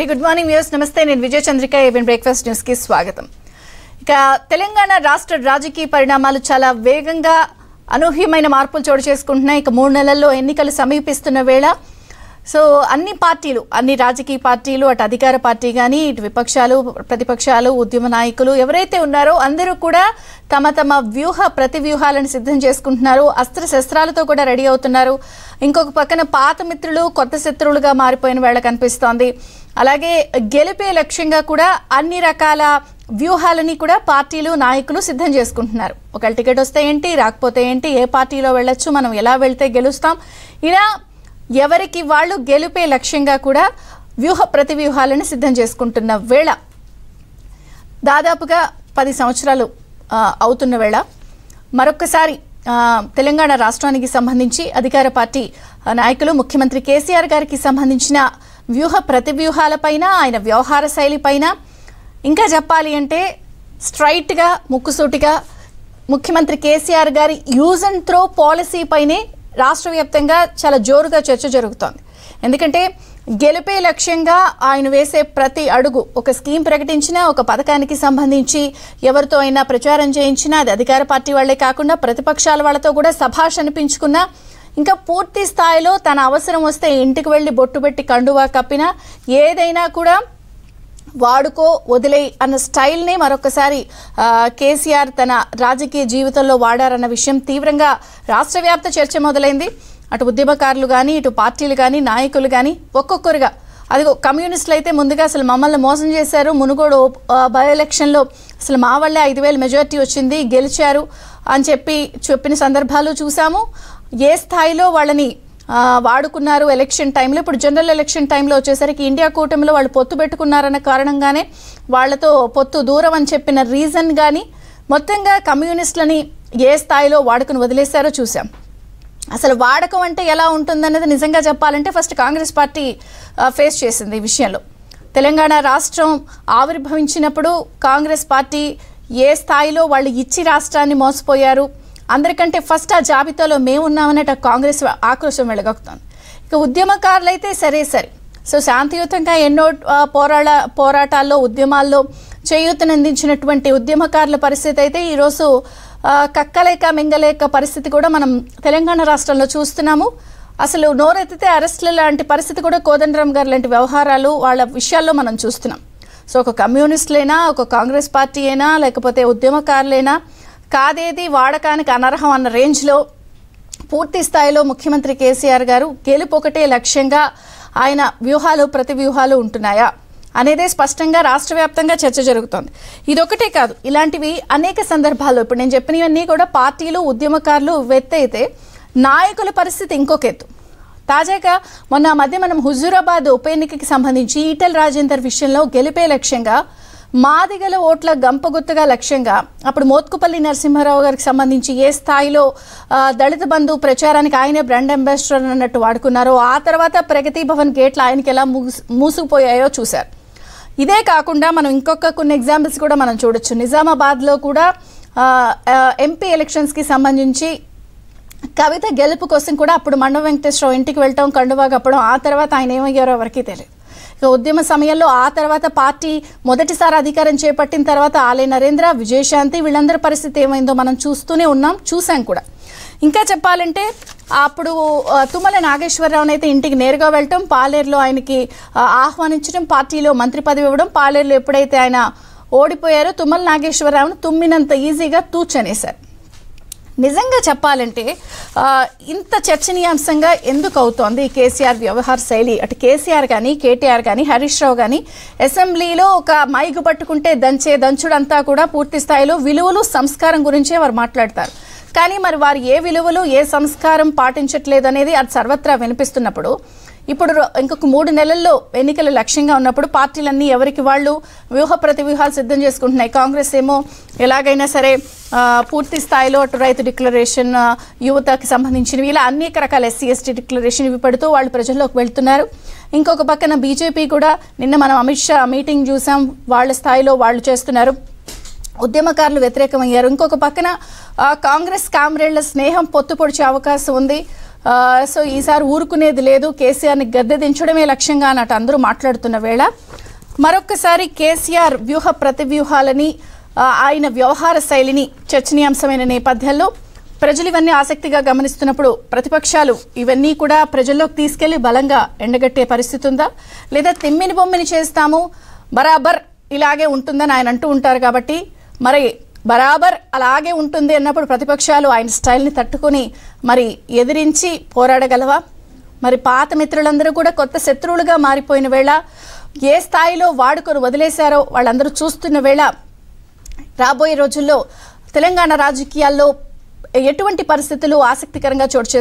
very good morning views నమస్తే నేను Vijaya Chandrika ABN breakfast news కి స్వాగతం ఇక తెలంగాణ రాష్ట్ర రాజకీయ పరిణామాలు చాలా వేగంగా అనూహ్యమైన మార్పులు చోటు చేసుకుంటున్నాయి ఇక మూడు నెలల్లో ఎన్నికలు సమీపిస్తున్న వేళ సో అన్ని పార్టీలు అన్ని రాజకీయ పార్టీలు అటు అధికార పార్టీ కానీ ఇటు విపక్షాలు ప్రతిపక్షాలు ఉద్యమ నాయకులు ఎవరైతే ఉన్నారో అందరూ కూడా తమ తమ వ్యూహ ప్రతి వ్యూహాలను సిద్ధం చేసుకుంటున్నారు అస్త్ర శస్త్రాలతో కూడా రెడీ అవుతున్నారు ఇంకొక పక్కన పాత మిత్రులు కొత్త శత్రువులుగా మారిపోయిన వేళ కనిపిస్తోంది అలాగే గెలిపే లక్ష్యంగా కూడా అన్ని రకాల వ్యూహాలని కూడా పార్టీలు నాయకులు సిద్ధం చేసుకుంటున్నారు ఒకళ్ళ టికెట్ వస్తే ఏంటి రాకపోతే ఏంటి ఏ పార్టీలో వెళ్ళొచ్చు మనం ఎలా వెళ్తే గెలుస్తాం ఇలా ఎవరికి వాళ్ళు గెలుపే లక్ష్యంగా కూడా వ్యూహ ప్రతివ్యూహాలను సిద్ధం చేసుకుంటున్న వేళ దాదాపుగా పది సంవత్సరాలు అవుతున్న వేళ మరొక్కసారి తెలంగాణ రాష్ట్రానికి సంబంధించి అధికార పార్టీ నాయకులు ముఖ్యమంత్రి కేసీఆర్ గారికి సంబంధించిన వ్యూహ ప్రతివ్యూహాలపైన ఆయన వ్యవహార శైలిపైన ఇంకా చెప్పాలి అంటే స్ట్రైట్గా ముక్కుసూటిగా ముఖ్యమంత్రి కేసీఆర్ గారి యూజ్ అండ్ త్రో పాలసీపైనే రాష్ట్ర వ్యాప్తంగా చాలా జోరుగా చర్చ జరుగుతోంది ఎందుకంటే గెలిపే లక్ష్యంగా ఆయన వేసే ప్రతి అడుగు ఒక స్కీమ్ ప్రకటించినా ఒక పథకానికి సంబంధించి ఎవరితో అయినా ప్రచారం చేయించినా అది అధికార పార్టీ వాళ్లే కాకుండా ప్రతిపక్షాల వాళ్ళతో కూడా సభాష్ అనిపించుకున్నా ఇంకా పూర్తి స్థాయిలో తన అవసరం వస్తే ఇంటికి వెళ్ళి బొట్టు పెట్టి కండువా కప్పినా ఏదైనా కూడా వాడుకో వదిలే అన్న స్టైల్నే మరొకసారి కేసీఆర్ తన రాజకీయ జీవితంలో వాడారన్న విషయం తీవ్రంగా రాష్ట్ర వ్యాప్త చర్చ మొదలైంది అటు ఉద్యమకారులు కానీ ఇటు పార్టీలు కానీ నాయకులు కానీ ఒక్కొక్కరుగా అదిగో కమ్యూనిస్టులు అయితే ముందుగా అసలు మమ్మల్ని మోసం చేశారు మునుగోడు బై ఎలక్షన్లో అసలు మా వల్లే ఐదు వేల మెజార్టీ వచ్చింది గెలిచారు అని చెప్పి చెప్పిన సందర్భాలు చూసాము ఏ స్థాయిలో వాళ్ళని వాడుకున్నారు ఎలక్షన్ టైంలో ఇప్పుడు జనరల్ ఎలక్షన్ టైంలో వచ్చేసరికి ఇండియా కూటమిలో వాళ్ళు పొత్తు పెట్టుకున్నారన్న కారణంగానే వాళ్లతో పొత్తు దూరం అని చెప్పిన రీజన్ కానీ మొత్తంగా కమ్యూనిస్టులని ఏ స్థాయిలో వాడుకుని వదిలేశారో చూసాం అసలు వాడకం అంటే ఎలా ఉంటుందన్నది నిజంగా చెప్పాలంటే ఫస్ట్ కాంగ్రెస్ పార్టీ ఫేస్ చేసింది ఈ విషయంలో తెలంగాణ రాష్ట్రం ఆవిర్భవించినప్పుడు కాంగ్రెస్ పార్టీ ఏ స్థాయిలో వాళ్ళు ఇచ్చి రాష్ట్రాన్ని మోసపోయారు అందరికంటే ఫస్ట్ ఆ జాబితాలో మేమున్నామన్నట్టు కాంగ్రెస్ ఆక్రోశం వెళ్ళగొక్తుంది ఇక ఉద్యమకారులైతే సరే సరే సో శాంతియుతంగా ఎన్నో పోరాళ పోరాటాల్లో ఉద్యమాల్లో చేయూతను అందించినటువంటి ఉద్యమకారుల పరిస్థితి అయితే ఈరోజు కక్కలేక మింగలేక పరిస్థితి కూడా మనం తెలంగాణ రాష్ట్రంలో చూస్తున్నాము అసలు నోరెత్తితే అరెస్టుల లాంటి పరిస్థితి కూడా కోదండరామ్ గారు లాంటి వ్యవహారాలు వాళ్ళ విషయాల్లో మనం చూస్తున్నాం సో ఒక కమ్యూనిస్టులైనా ఒక కాంగ్రెస్ పార్టీ అయినా లేకపోతే ఉద్యమకారులైనా కాదేది వాడకానికి అనర్హం అన్న రేంజ్లో పూర్తి స్థాయిలో ముఖ్యమంత్రి కేసీఆర్ గారు గెలుపు ఒకటే లక్ష్యంగా ఆయన వ్యూహాలు ప్రతి వ్యూహాలు ఉంటున్నాయా అనేదే స్పష్టంగా రాష్ట్ర వ్యాప్తంగా చర్చ జరుగుతోంది ఇదొకటే కాదు ఇలాంటివి అనేక సందర్భాల్లో ఇప్పుడు నేను చెప్పినవన్నీ కూడా పార్టీలు ఉద్యమకారులు వెత్తైతే నాయకుల పరిస్థితి ఇంకొక ఎత్తు తాజాగా మొన్న మధ్య మనం హుజూరాబాద్ ఉప ఎన్నికకి సంబంధించి ఈటల రాజేందర్ విషయంలో గెలిపే లక్ష్యంగా మాదిగల ఓట్ల గంపగుత్తగా లక్ష్యంగా అప్పుడు మోత్కుపల్లి నరసింహారావు గారికి సంబంధించి ఏ స్థాయిలో దళిత బంధు ప్రచారానికి ఆయనే బ్రాండ్ అంబాసిడర్ అన్నట్టు వాడుకున్నారో ఆ తర్వాత ప్రగతి భవన్ గేట్లు ఆయనకి ఎలా మూసుకుపోయాయో చూశారు ఇదే కాకుండా మనం ఇంకొక కొన్ని ఎగ్జాంపుల్స్ కూడా మనం చూడొచ్చు నిజామాబాద్లో కూడా ఎంపీ ఎలక్షన్స్కి సంబంధించి కవిత గెలుపు కోసం కూడా అప్పుడు మండవ వెంకటేశ్వరరావు ఇంటికి వెళ్ళటం కండువా కప్పడం ఆ తర్వాత ఆయన ఏమయ్యారో ఎవరికీ తెలియదు సో ఉద్యమ సమయంలో ఆ తర్వాత పార్టీ మొదటిసారి అధికారం చేపట్టిన తర్వాత ఆలయ నరేంద్ర విజయశాంతి వీళ్ళందరి పరిస్థితి ఏమైందో మనం చూస్తూనే ఉన్నాం చూసాం కూడా ఇంకా చెప్పాలంటే అప్పుడు తుమ్మల నాగేశ్వరరావుని అయితే ఇంటికి నేరుగా వెళ్ళటం పాలేరులో ఆయనకి ఆహ్వానించడం పార్టీలో మంత్రి పదవి ఇవ్వడం పాలేరులో ఎప్పుడైతే ఆయన ఓడిపోయారో తుమ్మల నాగేశ్వరరావును తుమ్మినంత ఈజీగా తూచనేశారు నిజంగా చెప్పాలంటే ఇంత చర్చనీయాంశంగా ఎందుకు అవుతోంది కేసీఆర్ వ్యవహార శైలి అటు కేసీఆర్ కానీ కేటీఆర్ కానీ హరీష్ రావు కానీ అసెంబ్లీలో ఒక మైకు పట్టుకుంటే దంచే దంచుడంతా కూడా పూర్తి స్థాయిలో విలువలు సంస్కారం గురించే వారు మాట్లాడతారు కానీ మరి వారు ఏ విలువలు ఏ సంస్కారం పాటించట్లేదు అనేది అది సర్వత్రా వినిపిస్తున్నప్పుడు ఇప్పుడు ఇంకొక మూడు నెలల్లో ఎన్నికలు లక్ష్యంగా ఉన్నప్పుడు పార్టీలన్నీ ఎవరికి వాళ్ళు వ్యూహ ప్రతివ్యూహాలు సిద్ధం చేసుకుంటున్నాయి కాంగ్రెస్ ఏమో ఎలాగైనా సరే పూర్తి స్థాయిలో అటు రైతు డిక్లరేషన్ యువతకి సంబంధించినవి ఇలా అనేక రకాల ఎస్సీ ఎస్టీ డిక్లరేషన్ ఇవి పెడుతూ వాళ్ళు ప్రజల్లోకి వెళ్తున్నారు ఇంకొక పక్కన బీజేపీ కూడా నిన్న మనం అమిత్ షా మీటింగ్ చూసాం వాళ్ళ స్థాయిలో వాళ్ళు చేస్తున్నారు ఉద్యమకారులు వ్యతిరేకమయ్యారు ఇంకొక పక్కన కాంగ్రెస్ కామ్రేడ్ల స్నేహం పొత్తు పొడిచే అవకాశం ఉంది సో ఈసారి ఊరుకునేది లేదు కేసీఆర్ని గద్దె దించడమే లక్ష్యంగా అన్నట్టు అందరూ మాట్లాడుతున్న వేళ మరొక్కసారి కేసీఆర్ వ్యూహ ప్రతివ్యూహాలని ఆయన వ్యవహార శైలిని చర్చనీయాంశమైన నేపథ్యంలో ప్రజలు ఇవన్నీ ఆసక్తిగా గమనిస్తున్నప్పుడు ప్రతిపక్షాలు ఇవన్నీ కూడా ప్రజల్లోకి తీసుకెళ్లి బలంగా ఎండగట్టే పరిస్థితి ఉందా లేదా తిమ్మిని బొమ్మిని చేస్తాము బరాబర్ ఇలాగే ఉంటుందని ఆయన అంటూ ఉంటారు కాబట్టి మరి బరాబర్ అలాగే ఉంటుంది అన్నప్పుడు ప్రతిపక్షాలు ఆయన స్టైల్ని తట్టుకొని మరి ఎదిరించి పోరాడగలవా మరి పాత మిత్రులందరూ కూడా కొత్త శత్రువులుగా మారిపోయిన వేళ ఏ స్థాయిలో వాడుకొని వదిలేశారో వాళ్ళందరూ చూస్తున్న వేళ రాబోయే రోజుల్లో తెలంగాణ రాజకీయాల్లో ఎటువంటి పరిస్థితులు ఆసక్తికరంగా చోటు